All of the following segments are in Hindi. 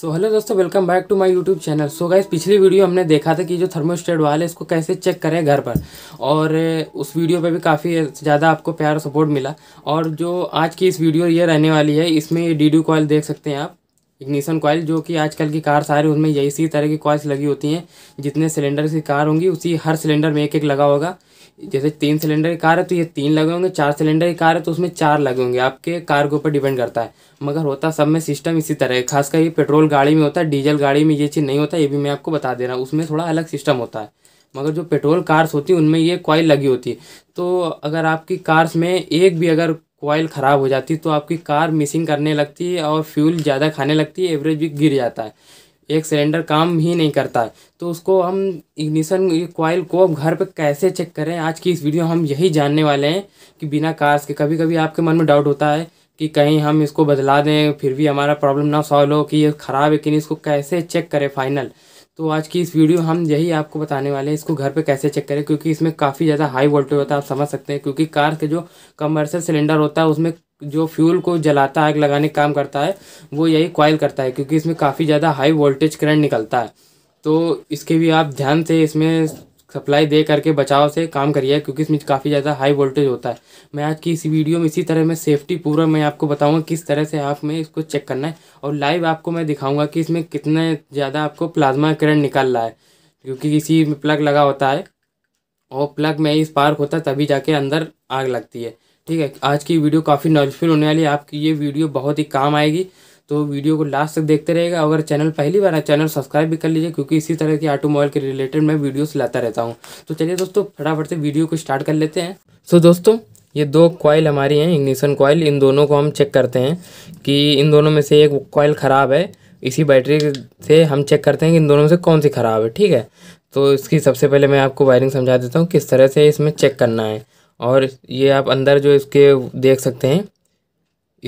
सो हेलो दोस्तों welcome back to my YouTube channel so guys पिछली वीडियो हमने देखा था कि जो थर्मोस्टेट वाल है इसको कैसे चेक करें घर पर और उस वीडियो पे भी काफ़ी ज़्यादा आपको प्यार और सपोर्ट मिला और जो आज की इस वीडियो ये रहने वाली है इसमें ये डी कॉयल देख सकते हैं आप इग्निशन कॉयल जो कि आजकल की कार सारे उनमें यही इसी तरह की कॉयल्स लगी होती हैं जितने सिलेंडर की कार होंगी उसी हर सिलेंडर में एक एक लगा होगा जैसे तीन सिलेंडर की कार है तो ये तीन लगे होंगे चार सिलेंडर की कार है तो उसमें चार लगे होंगे आपके कार के ऊपर डिपेंड करता है मगर होता सब में सिस्टम इसी तरह है खासकर ये पेट्रोल गाड़ी में होता है डीजल गाड़ी में ये चीज़ नहीं होता ये भी मैं आपको बता दे रहा हूँ उसमें थोड़ा अलग सिस्टम होता है मगर जो पेट्रोल कार्स होती हैं उनमें ये क्वाइल लगी होती है तो अगर आपकी कार्स में एक भी अगर क्वाइल ख़राब हो जाती तो आपकी कार मिसिंग करने लगती है और फ्यूल ज़्यादा खाने लगती है एवरेज भी गिर जाता है एक सिलेंडर काम ही नहीं करता है तो उसको हम इग्निशन क्वाइल को अब घर पर कैसे चेक करें आज की इस वीडियो हम यही जानने वाले हैं कि बिना कार्स के कभी कभी आपके मन में डाउट होता है कि कहीं हम इसको बदला दें फिर भी हमारा प्रॉब्लम ना सॉल्व हो कि ये ख़राब है कि नहीं इसको कैसे चेक करें फाइनल तो आज की इस वीडियो हम यही आपको बताने वाले हैं इसको घर पे कैसे चेक करें क्योंकि इसमें काफ़ी ज़्यादा हाई वोल्टेज होता है आप समझ सकते हैं क्योंकि कार के जो कमर्शियल सिलेंडर होता है उसमें जो फ्यूल को जलाता आग लगाने का काम करता है वो यही कॉयल करता है क्योंकि इसमें काफ़ी ज़्यादा हाई वोल्टेज करंट निकलता है तो इसके भी आप ध्यान से इसमें सप्लाई दे करके बचाव से काम करिए क्योंकि इसमें काफ़ी ज़्यादा हाई वोल्टेज होता है मैं आज की इस वीडियो में इसी तरह मैं सेफ्टी पूरा मैं आपको बताऊंगा किस तरह से आप में इसको चेक करना है और लाइव आपको मैं दिखाऊंगा कि इसमें कितना ज़्यादा आपको प्लाज्मा करंट निकाल रहा है क्योंकि इसी में प्लग लगा होता है और प्लग में ही स्पार्क होता है तभी जाके अंदर आग लगती है ठीक है आज की वीडियो काफ़ी नॉलेजफुल होने वाली है आपकी ये वीडियो बहुत ही काम आएगी तो वीडियो को लास्ट तक देखते रहेगा अगर चैनल पहली बार है चैनल सब्सक्राइब भी कर लीजिए क्योंकि इसी तरह की ऑटोमोबाइल के रिलेटेड मैं वीडियोस लाता रहता हूँ तो चलिए दोस्तों फटाफट से वीडियो को स्टार्ट कर लेते हैं सो so, दोस्तों ये दो कॉयल हमारी हैं इग्निशन कॉयल इन दोनों को हम चेक करते हैं कि इन दोनों में से एक कॉयल ख़राब है इसी बैटरी से हम चेक करते हैं कि इन दोनों में से कौन सी ख़राब है ठीक है तो इसकी सबसे पहले मैं आपको वायरिंग समझा देता हूँ किस तरह से इसमें चेक करना है और ये आप अंदर जो इसके देख सकते हैं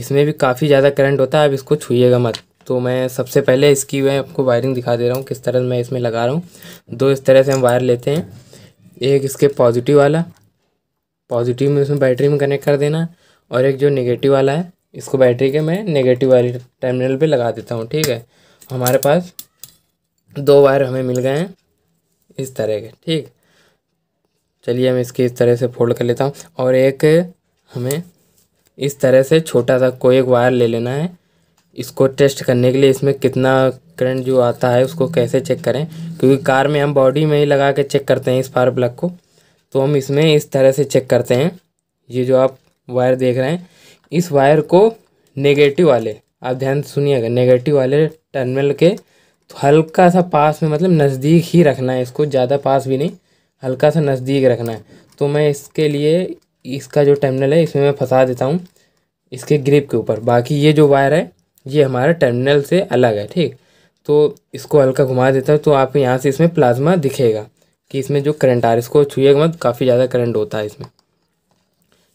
इसमें भी काफ़ी ज़्यादा करंट होता है आप इसको छूएगा मत तो मैं सबसे पहले इसकी मैं आपको वायरिंग दिखा दे रहा हूँ किस तरह मैं इसमें लगा रहा हूँ दो इस तरह से हम वायर लेते हैं एक इसके पॉजिटिव वाला पॉजिटिव में उसमें बैटरी में कनेक्ट कर देना और एक जो नेगेटिव वाला है इसको बैटरी के मैं नेगेटिव वाली टर्मिनल पर लगा देता हूँ ठीक है हमारे पास दो वायर हमें मिल गए हैं इस तरह के ठीक चलिए हम इसके इस तरह से फोल्ड कर लेता हूँ और एक हमें इस तरह से छोटा सा कोई एक वायर ले लेना है इसको टेस्ट करने के लिए इसमें कितना करंट जो आता है उसको कैसे चेक करें क्योंकि कार में हम बॉडी में ही लगा के चेक करते हैं इस पार प्लग को तो हम इसमें इस तरह से चेक करते हैं ये जो आप वायर देख रहे हैं इस वायर को नेगेटिव वाले आप ध्यान सुनिएगा नेगेटिव वाले टर्मिनल के तो हल्का सा पास में मतलब नज़दीक ही रखना है इसको ज़्यादा पास भी नहीं हल्का सा नज़दीक रखना है तो मैं इसके लिए इसका जो टर्मिनल है इसमें मैं फंसा देता हूँ इसके ग्रिप के ऊपर बाकी ये जो वायर है ये हमारा टर्मिनल से अलग है ठीक तो इसको हल्का घुमा देता हूँ तो आप यहाँ से इसमें प्लाज्मा दिखेगा कि इसमें जो करंट आ रहा है इसको छुएगा मत काफ़ी ज़्यादा करंट होता है इसमें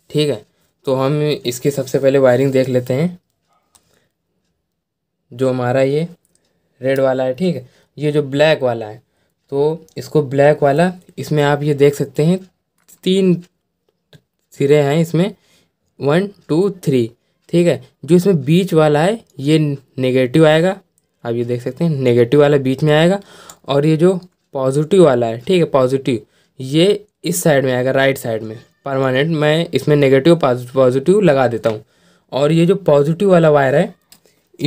ठीक है तो हम इसकी सबसे पहले वायरिंग देख लेते हैं जो हमारा ये रेड वाला है ठीक है ये जो ब्लैक वाला है तो इसको ब्लैक वाला इसमें आप ये देख सकते हैं तीन सिरे हैं इसमें वन टू थ्री ठीक है जो इसमें बीच वाला है ये नेगेटिव आएगा आप ये देख सकते हैं नेगेटिव वाला बीच में आएगा और ये जो पॉजिटिव वाला है ठीक है पॉजिटिव ये इस साइड में आएगा राइट साइड में परमानेंट मैं इसमें नेगेटिव पॉजिटिव लगा देता हूँ और ये जो पॉजिटिव वाला वायर है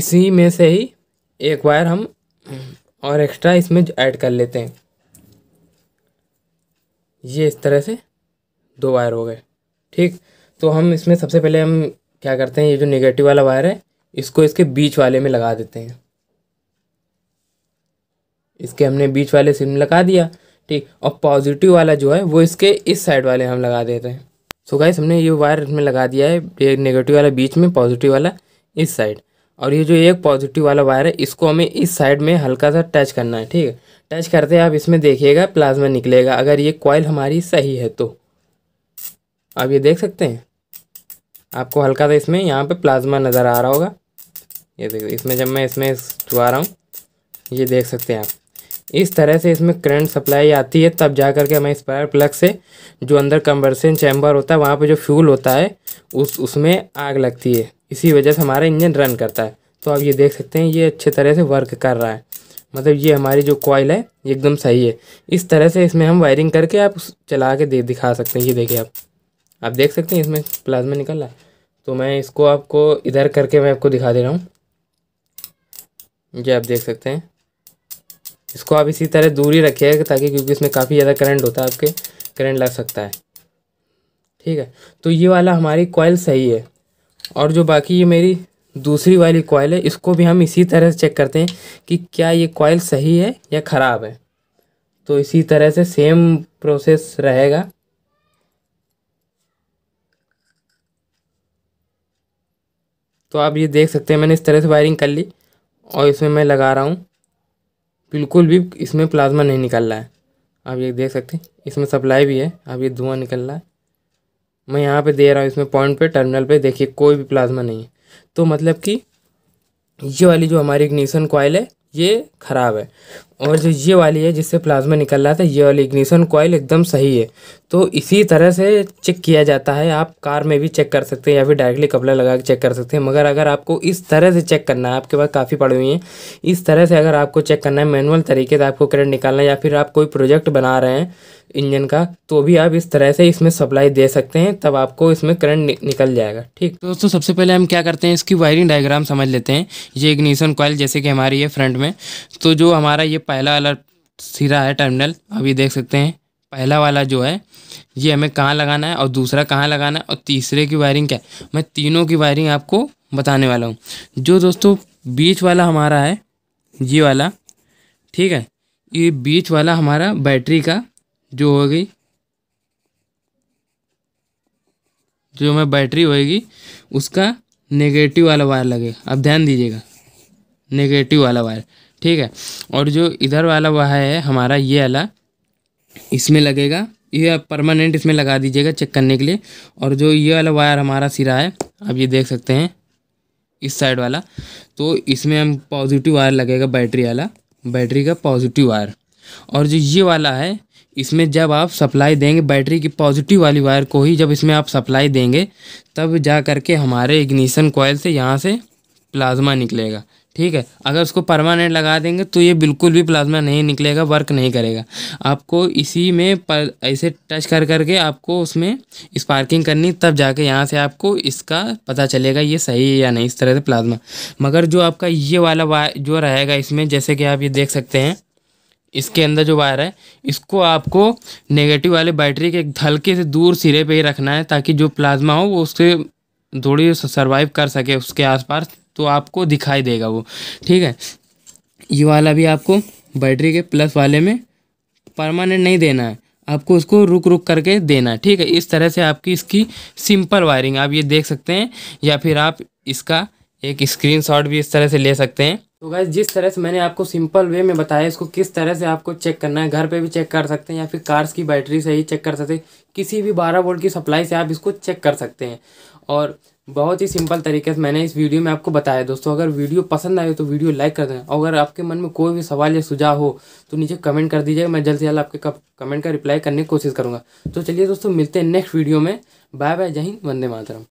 इसी में से ही एक वायर हम और एक्स्ट्रा इसमें ऐड कर लेते हैं ये इस तरह से दो वायर हो गए ठीक तो हम इसमें सबसे पहले हम क्या करते हैं ये जो नेगेटिव वाला वायर है इसको इसके बीच वाले में लगा देते हैं इसके हमने बीच वाले सिम लगा दिया ठीक और पॉजिटिव वाला जो है वो इसके इस साइड वाले हम लगा देते हैं सो गाइस हमने ये वायर इसमें लगा दिया है ये नेगेटिव वाला बीच में पॉजिटिव वाला इस साइड और ये जो एक पॉजिटिव वाला वायर है इसको हमें इस साइड में हल्का सा टच करना है ठीक है टच करते आप इसमें देखिएगा प्लाज्मा निकलेगा अगर ये कॉयल हमारी सही है तो आप ये देख सकते हैं आपको हल्का सा इसमें यहाँ पे प्लाज्मा नज़र आ रहा होगा ये देखो इसमें जब मैं इसमें छुआ रहा हूँ ये देख सकते हैं आप इस तरह से इसमें करंट सप्लाई आती है तब जा करके हमें स्पायर प्लग से जो अंदर कंवर्सन चैम्बर होता है वहाँ पे जो फ्यूल होता है उस उसमें आग लगती है इसी वजह से हमारा इंजन रन करता है तो आप ये देख सकते हैं ये अच्छे तरह से वर्क कर रहा है मतलब ये हमारी जो कॉयल है ये एकदम सही है इस तरह से इसमें हम वायरिंग करके आप चला के दे दिखा सकते हैं ये देखिए आप आप देख सकते हैं इसमें प्लाज्मा निकल रहा है तो मैं इसको आपको इधर करके मैं आपको दिखा दे रहा हूँ ये आप देख सकते हैं इसको आप इसी तरह दूरी रखिएगा ताकि क्योंकि इसमें काफ़ी ज़्यादा करंट होता है आपके करंट लग सकता है ठीक है तो ये वाला हमारी कॉयल सही है और जो बाकी ये मेरी दूसरी वाली कॉयल है इसको भी हम इसी तरह से चेक करते हैं कि क्या ये कॉयल सही है या ख़राब है तो इसी तरह से सेम प्रोसेस रहेगा तो आप ये देख सकते हैं मैंने इस तरह से वायरिंग कर ली और इसमें मैं लगा रहा हूँ बिल्कुल भी इसमें प्लाज्मा नहीं निकल रहा है आप ये देख सकते हैं इसमें सप्लाई भी है अब ये धुआं निकल रहा है मैं यहाँ पे दे रहा हूँ इसमें पॉइंट पे टर्मिनल पे देखिए कोई भी प्लाज्मा नहीं है तो मतलब कि ये वाली जो हमारी इग्निशन कॉयल है ये ख़राब है और जो ये वाली है जिससे प्लाज्मा निकल रहा था ये वाली इग्निशन कोयल एकदम सही है तो इसी तरह से चेक किया जाता है आप कार में भी चेक कर सकते हैं या फिर डायरेक्टली कपड़ा लगा के चेक कर सकते हैं मगर अगर आपको इस तरह से चेक करना है आपके पास काफ़ी पड़ी हुई हैं इस तरह से अगर आपको चेक करना है मैनुअल तरीके से आपको करंट निकालना है या फिर आप कोई प्रोजेक्ट बना रहे हैं इंजन का तो भी आप इस तरह से इसमें सप्लाई दे सकते हैं तब आपको इसमें करंट नि निकल जाएगा ठीक दोस्तों सबसे पहले हम क्या करते हैं इसकी वायरिंग डायग्राम समझ लेते हैं ये इग्निशन कॉयल जैसे कि हमारी है फ्रंट में तो जो हमारा ये पहला वाला सिरा है टर्मिनल अभी देख सकते हैं पहला वाला जो है ये हमें कहाँ लगाना है और दूसरा कहाँ लगाना है और तीसरे की वायरिंग क्या है मैं तीनों की वायरिंग आपको बताने वाला हूँ जो दोस्तों बीच वाला हमारा है ये वाला ठीक है ये बीच वाला हमारा बैटरी का जो होगी जो हमें बैटरी होएगी उसका नेगेटिव वाला वायर लगेगा अब ध्यान दीजिएगा नेगेटिव वाला वायर ठीक है और जो इधर वाला वायर है हमारा ये वाला इसमें लगेगा ये परमानेंट इसमें लगा दीजिएगा चेक करने के लिए और जो ये वाला वायर हमारा सिरा है आप ये देख सकते हैं इस साइड वाला तो इसमें हम पॉजिटिव वायर लगेगा बैटरी वाला बैटरी का पॉजिटिव वायर और जो ये वाला है इसमें जब आप सप्लाई देंगे बैटरी की पॉजिटिव वाली वायर को ही जब इसमें आप सप्लाई देंगे तब जा करके हमारे इग्निशन कोयल से यहाँ से प्लाज्मा निकलेगा ठीक है अगर उसको परमानेंट लगा देंगे तो ये बिल्कुल भी प्लाज्मा नहीं निकलेगा वर्क नहीं करेगा आपको इसी में पर ऐसे टच कर करके आपको उसमें स्पार्किंग करनी तब जाके यहाँ से आपको इसका पता चलेगा ये सही है या नहीं इस तरह से प्लाज्मा मगर जो आपका ये वाला वायर जो रहेगा इसमें जैसे कि आप ये देख सकते हैं इसके अंदर जो वायर है इसको आपको नेगेटिव वाले बैटरी के हल्के से दूर सिरे पर ही रखना है ताकि जो प्लाज्मा हो वो उससे थोड़ी सर्वाइव कर सके उसके आसपास तो आपको दिखाई देगा वो ठीक है ये वाला भी आपको बैटरी के प्लस वाले में परमानेंट नहीं देना है आपको उसको रुक रुक करके देना है ठीक है इस तरह से आपकी इसकी सिंपल वायरिंग आप ये देख सकते हैं या फिर आप इसका एक स्क्रीनशॉट भी इस तरह से ले सकते हैं तो गैस जिस तरह से मैंने आपको सिंपल वे में बताया इसको किस तरह से आपको चेक करना है घर पे भी चेक कर सकते हैं या फिर कार्स की बैटरी से ही चेक कर सकते हैं किसी भी बारह वोल्ट की सप्लाई से आप इसको चेक कर सकते हैं और बहुत ही सिंपल तरीके से मैंने इस वीडियो में आपको बताया दोस्तों अगर वीडियो पसंद आए तो वीडियो लाइक कर दें और अगर आपके मन में कोई भी सवाल या सुझाव हो तो नीचे कमेंट कर दीजिए मैं जल्द से जल्द आपके कमेंट का रिप्लाई करने की कोशिश करूँगा तो चलिए दोस्तों मिलते हैं नेक्स्ट वीडियो में बाय बाय जय हिंद वंदे मातरम